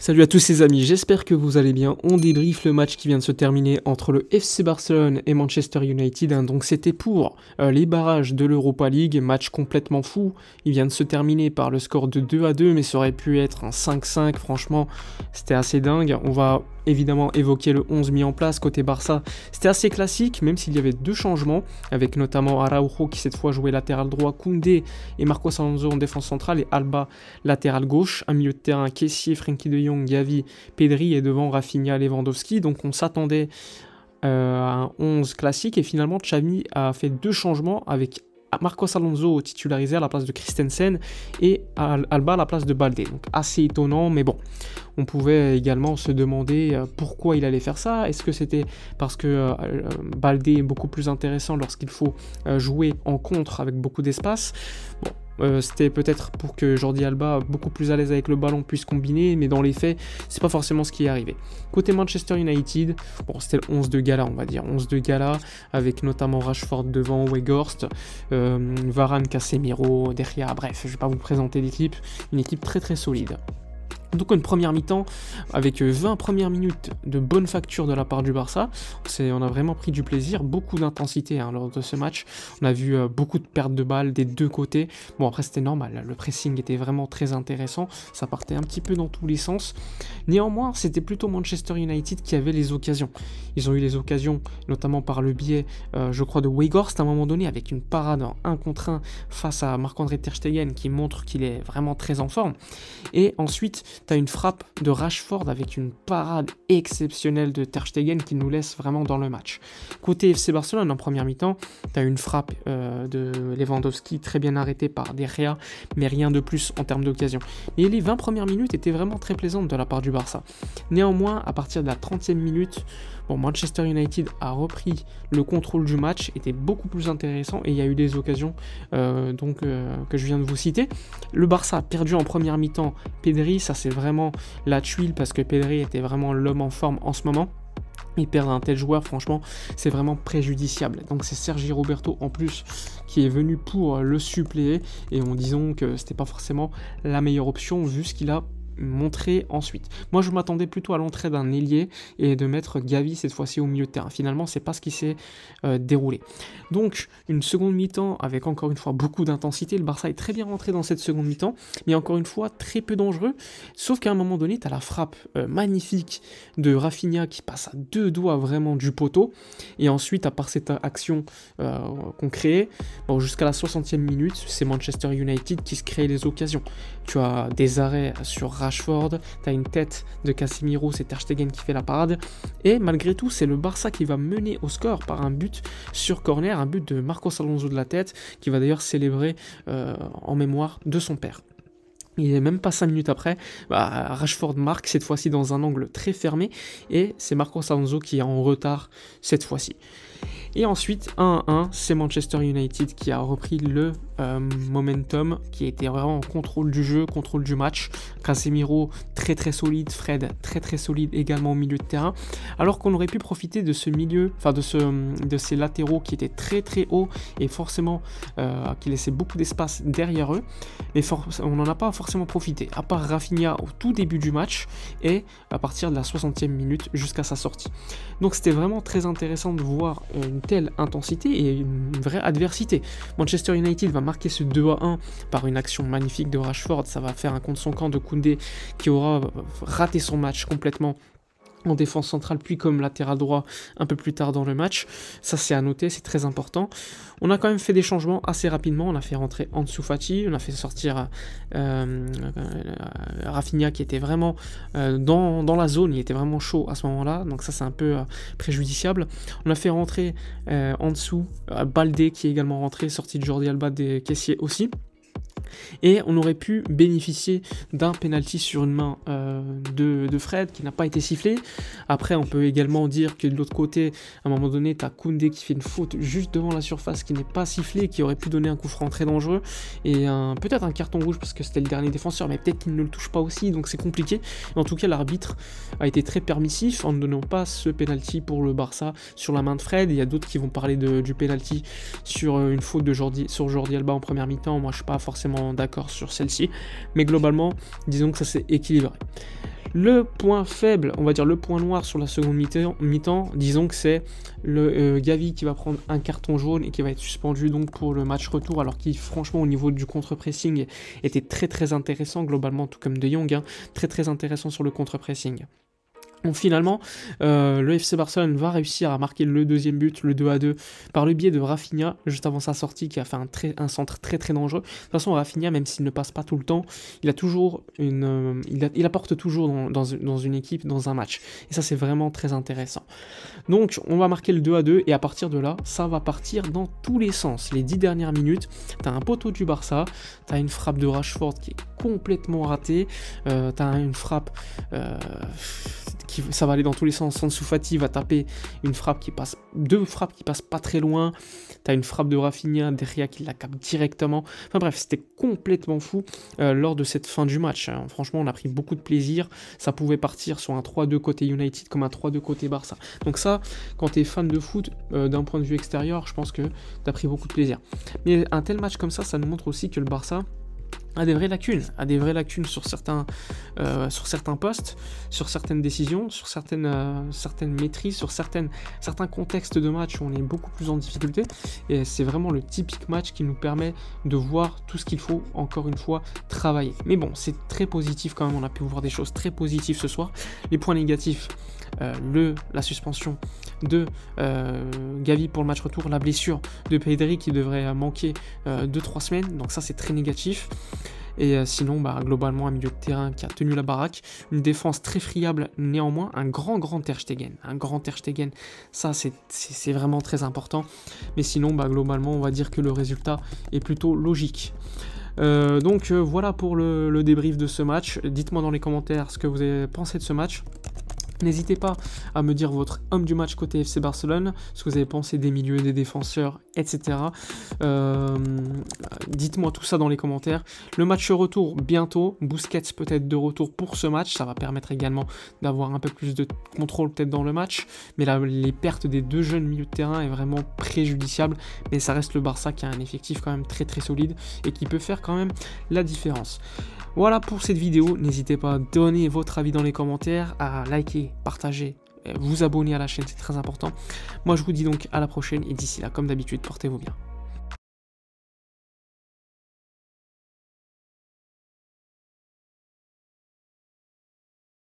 Salut à tous les amis, j'espère que vous allez bien. On débriefe le match qui vient de se terminer entre le FC Barcelone et Manchester United. Hein. Donc c'était pour euh, les barrages de l'Europa League, match complètement fou. Il vient de se terminer par le score de 2 à 2, mais ça aurait pu être un 5-5. Franchement, c'était assez dingue. On va évidemment évoquer le 11 mis en place côté Barça. C'était assez classique, même s'il y avait deux changements, avec notamment Araujo qui cette fois jouait latéral droit, Koundé et Marcos Alonso en défense centrale et Alba latéral gauche. Un milieu de terrain, Kessier, Frenkie de Jong, Gavi, Pedri et devant Rafinha, Lewandowski. Donc on s'attendait euh, à un 11 classique et finalement Chami a fait deux changements avec Marcos Alonso titularisé à la place de Christensen et Alba à la place de Balde. Donc assez étonnant, mais bon, on pouvait également se demander euh, pourquoi il allait faire ça. Est-ce que c'était parce que euh, Balde est beaucoup plus intéressant lorsqu'il faut euh, jouer en contre avec beaucoup d'espace euh, c'était peut-être pour que Jordi Alba, beaucoup plus à l'aise avec le ballon, puisse combiner, mais dans les faits, c'est pas forcément ce qui est arrivé. Côté Manchester United, bon, c'était le 11 de gala, on va dire. 11 de gala, avec notamment Rashford devant, Weghorst, euh, Varane, Casemiro, derrière. Bref, je vais pas vous présenter l'équipe. Une équipe très très solide. Donc une première mi-temps avec 20 euh, premières minutes de bonne facture de la part du Barça, on a vraiment pris du plaisir, beaucoup d'intensité hein, lors de ce match. On a vu euh, beaucoup de pertes de balles des deux côtés. Bon après c'était normal, hein, le pressing était vraiment très intéressant, ça partait un petit peu dans tous les sens. Néanmoins c'était plutôt Manchester United qui avait les occasions. Ils ont eu les occasions notamment par le biais euh, je crois de Weghorst à un moment donné avec une parade en 1 contre 1 face à Marc-André Ter qui montre qu'il est vraiment très en forme. Et ensuite T'as une frappe de Rashford avec une parade exceptionnelle de Ter Stegen qui nous laisse vraiment dans le match. Côté FC Barcelone, en première mi-temps, t'as une frappe euh, de Lewandowski très bien arrêtée par De Gea, mais rien de plus en termes d'occasion. Et les 20 premières minutes étaient vraiment très plaisantes de la part du Barça. Néanmoins, à partir de la 30e minute, bon, Manchester United a repris le contrôle du match, était beaucoup plus intéressant et il y a eu des occasions euh, donc, euh, que je viens de vous citer. Le Barça a perdu en première mi-temps Pedri, ça c'est vraiment la tuile parce que Pedri était vraiment l'homme en forme en ce moment. il perd un tel joueur, franchement, c'est vraiment préjudiciable. Donc c'est Sergi Roberto en plus qui est venu pour le suppléer et en disant que c'était pas forcément la meilleure option vu ce qu'il a montrer ensuite. Moi, je m'attendais plutôt à l'entrée d'un ailier et de mettre Gavi cette fois-ci au milieu de terrain. Finalement, c'est pas ce qui s'est euh, déroulé. Donc, une seconde mi-temps avec encore une fois beaucoup d'intensité. Le Barça est très bien rentré dans cette seconde mi-temps, mais encore une fois très peu dangereux. Sauf qu'à un moment donné, tu as la frappe euh, magnifique de Rafinha qui passe à deux doigts vraiment du poteau. Et ensuite, à part cette action euh, qu'on crée, bon, jusqu'à la 60e minute, c'est Manchester United qui se crée les occasions. Tu as des arrêts sur Rashford, t'as une tête de Casemiro, c'est Ter Stegen qui fait la parade. Et malgré tout, c'est le Barça qui va mener au score par un but sur corner, un but de Marcos Alonso de la tête, qui va d'ailleurs célébrer euh, en mémoire de son père. Il n'est même pas 5 minutes après, bah, Rashford marque cette fois-ci dans un angle très fermé et c'est Marcos Alonso qui est en retard cette fois-ci. Et ensuite, 1-1, c'est Manchester United qui a repris le euh, momentum, qui était vraiment en contrôle du jeu, contrôle du match. Casemiro très solide, Fred très très solide également au milieu de terrain, alors qu'on aurait pu profiter de ce milieu, enfin de, ce, de ces latéraux qui étaient très très hauts et forcément euh, qui laissaient beaucoup d'espace derrière eux, mais on n'en a pas forcément profité, à part Rafinha au tout début du match et à partir de la 60e minute jusqu'à sa sortie. Donc c'était vraiment très intéressant de voir euh, une telle intensité et une vraie adversité. Manchester United va marquer ce 2 à 1 par une action magnifique de Rashford, ça va faire un compte son camp de Koundé qui aura euh, raté rater son match complètement en défense centrale puis comme latéral droit un peu plus tard dans le match. Ça c'est à noter, c'est très important. On a quand même fait des changements assez rapidement. On a fait rentrer Ansu Fati, on a fait sortir euh, euh, Rafinha qui était vraiment dans, la zone, il était vraiment chaud à ce moment-là. Donc ça c'est un peu préjudiciable. On a fait rentrer Ansu, Baldé qui est également rentré, sorti de Jordi Alba des caissiers aussi. Et on aurait pu bénéficier d'un penalty sur une main euh, de, Fred qui n'a pas été sifflé. Après, on peut également dire que de l'autre côté, à un moment donné, tu as Koundé qui fait une faute juste devant la surface qui n'est pas sifflée, qui aurait pu donner un coup franc très dangereux. Et peut-être un carton rouge parce que c'était le dernier défenseur, mais peut-être qu'il ne le touche pas aussi, donc c'est compliqué. en tout cas, l'arbitre a été très permissif en ne donnant pas ce penalty pour le Barça sur la main de Fred. Il y a d'autres qui vont parler du penalty sur euh, une faute de Jordi, sur Jordi Alba en première mi-temps. Moi, je ne suis pas forcément d'accord sur celle-ci, mais globalement, disons que ça s'est équilibré. Le point faible, on va dire le point noir sur la seconde mi-temps, disons que c'est le euh, Gavi qui va prendre un carton jaune et qui va être suspendu donc pour le match retour, alors qu'il franchement au niveau du contre-pressing était très très intéressant globalement, tout comme De Jong, hein, très très intéressant sur le contre-pressing finalement, euh, le FC Barcelone va réussir à marquer le deuxième but, le 2 à 2, par le biais de Rafinha, juste avant sa sortie, qui a fait un, centre très très dangereux. De toute façon, Rafinha, même s'il ne passe pas tout le temps, il a toujours une, euh, il, apporte toujours dans, une équipe, dans un match. Et ça, c'est vraiment très intéressant. Donc, on va marquer le 2 à 2, et à partir de là, ça va partir dans tous les sens. Les 10 dernières minutes, t'as un poteau du Barça, t'as une frappe de Rashford qui est complètement ratée, euh, t'as une frappe euh, ça va aller dans tous les sens. Sansoufati va taper une frappe qui passe, deux frappes qui passent pas très loin. T'as une frappe de Rafinha, Derria qui la capte directement. Enfin bref, c'était complètement fou euh, lors de cette fin du match. Hein. Franchement, on a pris beaucoup de plaisir. Ça pouvait partir sur un 3-2 côté United comme un 3-2 côté Barça. Donc ça, quand t'es fan de foot, euh, d'un point de vue extérieur, je pense que t'as pris beaucoup de plaisir. Mais un tel match comme ça, ça nous montre aussi que le Barça à des vraies lacunes, à des vraies lacunes sur certains, euh, sur certains postes, sur certaines décisions, sur certaines, euh, certaines maîtrises, sur certaines, certains contextes de match où on est beaucoup plus en difficulté. Et c'est vraiment le typique match qui nous permet de voir tout ce qu'il faut, encore une fois, travailler. Mais bon, c'est très positif quand même, on a pu voir des choses très positives ce soir. Les points négatifs, euh, le, la suspension de euh, Gavi pour le match retour, la blessure de Pedri qui devrait euh, manquer 2-3 euh, semaines, donc ça c'est très négatif. Et sinon, bah, globalement, un milieu de terrain qui a tenu la baraque. Une défense très friable, néanmoins. Un grand, grand Ter Stegen. Un grand Ter Ça, c'est vraiment très important. Mais sinon, bah, globalement, on va dire que le résultat est plutôt logique. donc voilà pour le, le, débrief de ce match. Dites-moi dans les commentaires ce que vous avez pensé de ce match. N'hésitez pas à me dire votre homme du match côté FC Barcelone, ce que vous avez pensé des milieux, des défenseurs, etc. Euh, dites-moi tout ça dans les commentaires. Le match retour bientôt, Busquets peut-être de retour pour ce match, ça va permettre également d'avoir un peu plus de contrôle peut-être dans le match, mais là, les pertes des deux jeunes milieux de terrain est vraiment préjudiciable, mais ça reste le Barça qui a un effectif quand même très très solide et qui peut faire quand même la différence. Voilà pour cette vidéo, n'hésitez pas à donner votre avis dans les commentaires, à liker partager, euh, vous abonner à la chaîne, c'est très important. Moi je vous dis donc à la prochaine et d'ici là, comme d'habitude, portez-vous bien.